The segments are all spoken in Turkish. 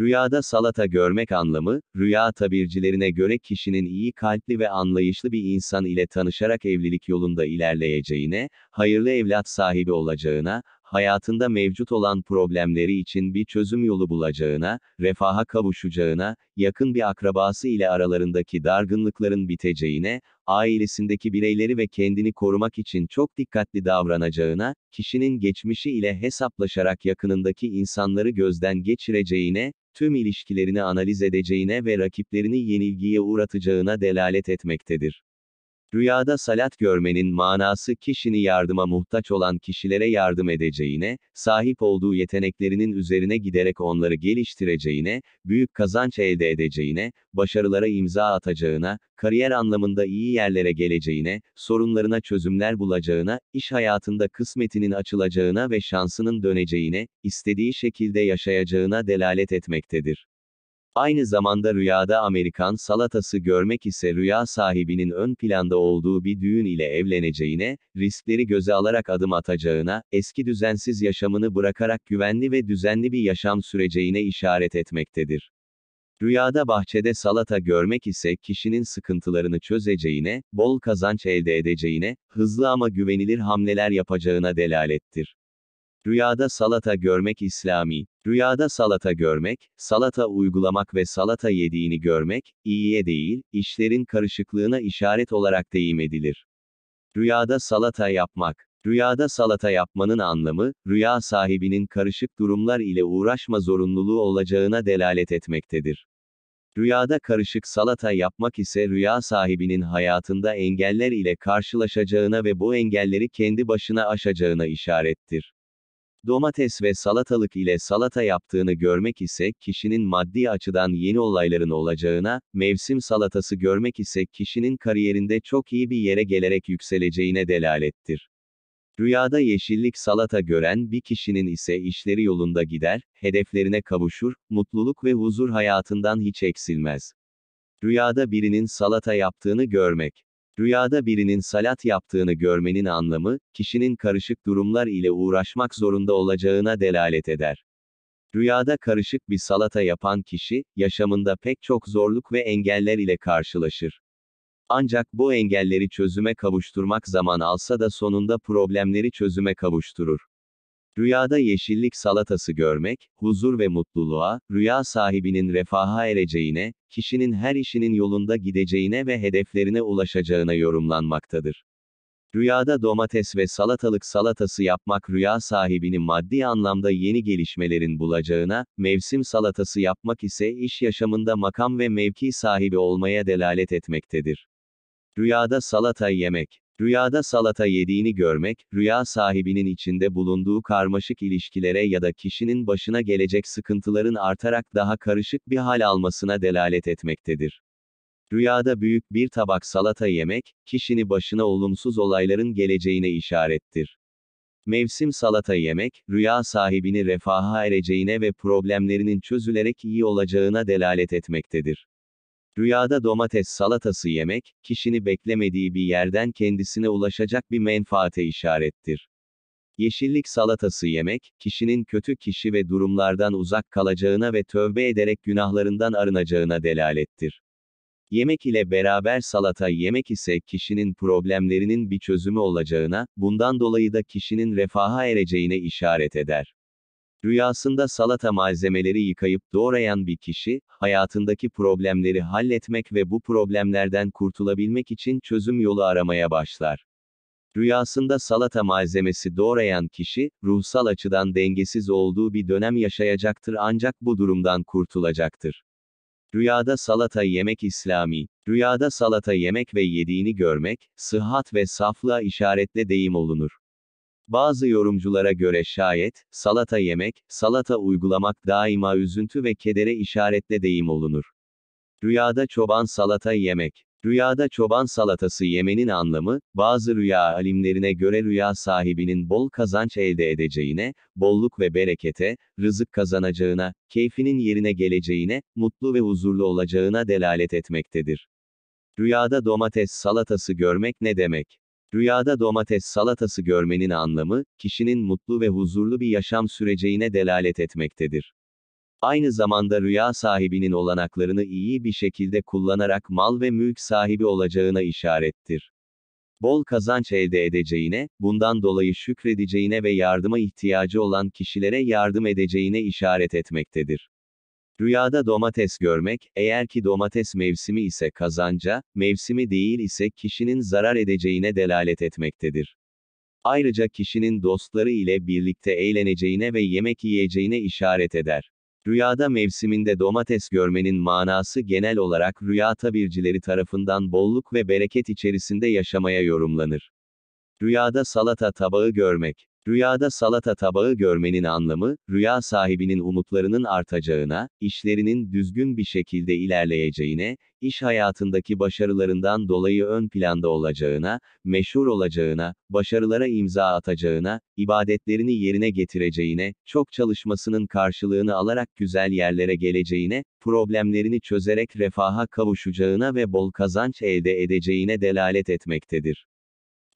Rüyada salata görmek anlamı, rüya tabircilerine göre kişinin iyi kalpli ve anlayışlı bir insan ile tanışarak evlilik yolunda ilerleyeceğine, hayırlı evlat sahibi olacağına, hayatında mevcut olan problemleri için bir çözüm yolu bulacağına, refaha kavuşacağına, yakın bir akrabası ile aralarındaki dargınlıkların biteceğine, ailesindeki bireyleri ve kendini korumak için çok dikkatli davranacağına, kişinin geçmişi ile hesaplaşarak yakınındaki insanları gözden geçireceğine, tüm ilişkilerini analiz edeceğine ve rakiplerini yenilgiye uğratacağına delalet etmektedir. Rüyada salat görmenin manası kişini yardıma muhtaç olan kişilere yardım edeceğine, sahip olduğu yeteneklerinin üzerine giderek onları geliştireceğine, büyük kazanç elde edeceğine, başarılara imza atacağına, kariyer anlamında iyi yerlere geleceğine, sorunlarına çözümler bulacağına, iş hayatında kısmetinin açılacağına ve şansının döneceğine, istediği şekilde yaşayacağına delalet etmektedir. Aynı zamanda rüyada Amerikan salatası görmek ise rüya sahibinin ön planda olduğu bir düğün ile evleneceğine, riskleri göze alarak adım atacağına, eski düzensiz yaşamını bırakarak güvenli ve düzenli bir yaşam süreceğine işaret etmektedir. Rüyada bahçede salata görmek ise kişinin sıkıntılarını çözeceğine, bol kazanç elde edeceğine, hızlı ama güvenilir hamleler yapacağına delalettir. Rüyada salata görmek İslami. Rüyada salata görmek, salata uygulamak ve salata yediğini görmek, iyiye değil, işlerin karışıklığına işaret olarak deyim edilir. Rüyada salata yapmak. Rüyada salata yapmanın anlamı, rüya sahibinin karışık durumlar ile uğraşma zorunluluğu olacağına delalet etmektedir. Rüyada karışık salata yapmak ise rüya sahibinin hayatında engeller ile karşılaşacağına ve bu engelleri kendi başına aşacağına işarettir domates ve salatalık ile salata yaptığını görmek ise kişinin maddi açıdan yeni olayların olacağına, mevsim salatası görmek ise kişinin kariyerinde çok iyi bir yere gelerek yükseleceğine delalettir. Rüyada yeşillik salata gören bir kişinin ise işleri yolunda gider, hedeflerine kavuşur, mutluluk ve huzur hayatından hiç eksilmez. Rüyada birinin salata yaptığını görmek Rüyada birinin salat yaptığını görmenin anlamı, kişinin karışık durumlar ile uğraşmak zorunda olacağına delalet eder. Rüyada karışık bir salata yapan kişi, yaşamında pek çok zorluk ve engeller ile karşılaşır. Ancak bu engelleri çözüme kavuşturmak zaman alsa da sonunda problemleri çözüme kavuşturur. Rüyada yeşillik salatası görmek, huzur ve mutluluğa, rüya sahibinin refaha ereceğine, kişinin her işinin yolunda gideceğine ve hedeflerine ulaşacağına yorumlanmaktadır. Rüyada domates ve salatalık salatası yapmak rüya sahibini maddi anlamda yeni gelişmelerin bulacağına, mevsim salatası yapmak ise iş yaşamında makam ve mevki sahibi olmaya delalet etmektedir. Rüyada salata yemek Rüyada salata yediğini görmek, rüya sahibinin içinde bulunduğu karmaşık ilişkilere ya da kişinin başına gelecek sıkıntıların artarak daha karışık bir hal almasına delalet etmektedir. Rüyada büyük bir tabak salata yemek, kişini başına olumsuz olayların geleceğine işarettir. Mevsim salata yemek, rüya sahibini refaha ereceğine ve problemlerinin çözülerek iyi olacağına delalet etmektedir. Rüyada domates salatası yemek, kişini beklemediği bir yerden kendisine ulaşacak bir menfaate işarettir. Yeşillik salatası yemek, kişinin kötü kişi ve durumlardan uzak kalacağına ve tövbe ederek günahlarından arınacağına delalettir. Yemek ile beraber salata yemek ise kişinin problemlerinin bir çözümü olacağına, bundan dolayı da kişinin refaha ereceğine işaret eder. Rüyasında salata malzemeleri yıkayıp doğrayan bir kişi, hayatındaki problemleri halletmek ve bu problemlerden kurtulabilmek için çözüm yolu aramaya başlar. Rüyasında salata malzemesi doğrayan kişi, ruhsal açıdan dengesiz olduğu bir dönem yaşayacaktır ancak bu durumdan kurtulacaktır. Rüyada salata yemek İslami, rüyada salata yemek ve yediğini görmek, sıhhat ve saflığa işaretle deyim olunur. Bazı yorumculara göre şayet, salata yemek, salata uygulamak daima üzüntü ve kedere işaretle deyim olunur. Rüyada çoban salata yemek. Rüyada çoban salatası yemenin anlamı, bazı rüya alimlerine göre rüya sahibinin bol kazanç elde edeceğine, bolluk ve berekete, rızık kazanacağına, keyfinin yerine geleceğine, mutlu ve huzurlu olacağına delalet etmektedir. Rüyada domates salatası görmek ne demek? Rüyada domates salatası görmenin anlamı, kişinin mutlu ve huzurlu bir yaşam süreceğine delalet etmektedir. Aynı zamanda rüya sahibinin olanaklarını iyi bir şekilde kullanarak mal ve mülk sahibi olacağına işarettir. Bol kazanç elde edeceğine, bundan dolayı şükredeceğine ve yardıma ihtiyacı olan kişilere yardım edeceğine işaret etmektedir. Rüyada domates görmek, eğer ki domates mevsimi ise kazanca, mevsimi değil ise kişinin zarar edeceğine delalet etmektedir. Ayrıca kişinin dostları ile birlikte eğleneceğine ve yemek yiyeceğine işaret eder. Rüyada mevsiminde domates görmenin manası genel olarak rüya tabircileri tarafından bolluk ve bereket içerisinde yaşamaya yorumlanır. Rüyada salata tabağı görmek Rüyada salata tabağı görmenin anlamı, rüya sahibinin umutlarının artacağına, işlerinin düzgün bir şekilde ilerleyeceğine, iş hayatındaki başarılarından dolayı ön planda olacağına, meşhur olacağına, başarılara imza atacağına, ibadetlerini yerine getireceğine, çok çalışmasının karşılığını alarak güzel yerlere geleceğine, problemlerini çözerek refaha kavuşacağına ve bol kazanç elde edeceğine delalet etmektedir.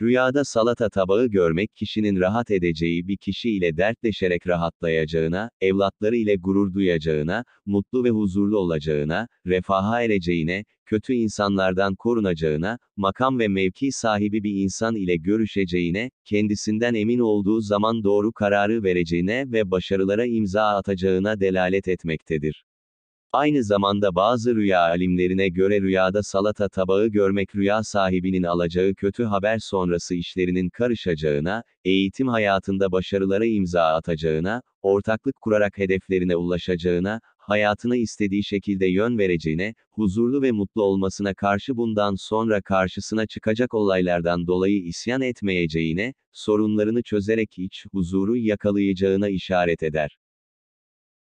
Rüyada salata tabağı görmek kişinin rahat edeceği bir kişi ile dertleşerek rahatlayacağına, evlatları ile gurur duyacağına, mutlu ve huzurlu olacağına, refaha ereceğine, kötü insanlardan korunacağına, makam ve mevki sahibi bir insan ile görüşeceğine, kendisinden emin olduğu zaman doğru kararı vereceğine ve başarılara imza atacağına delalet etmektedir. Aynı zamanda bazı rüya alimlerine göre rüyada salata tabağı görmek rüya sahibinin alacağı kötü haber sonrası işlerinin karışacağına, eğitim hayatında başarılara imza atacağına, ortaklık kurarak hedeflerine ulaşacağına, hayatına istediği şekilde yön vereceğine, huzurlu ve mutlu olmasına karşı bundan sonra karşısına çıkacak olaylardan dolayı isyan etmeyeceğine, sorunlarını çözerek iç huzuru yakalayacağına işaret eder.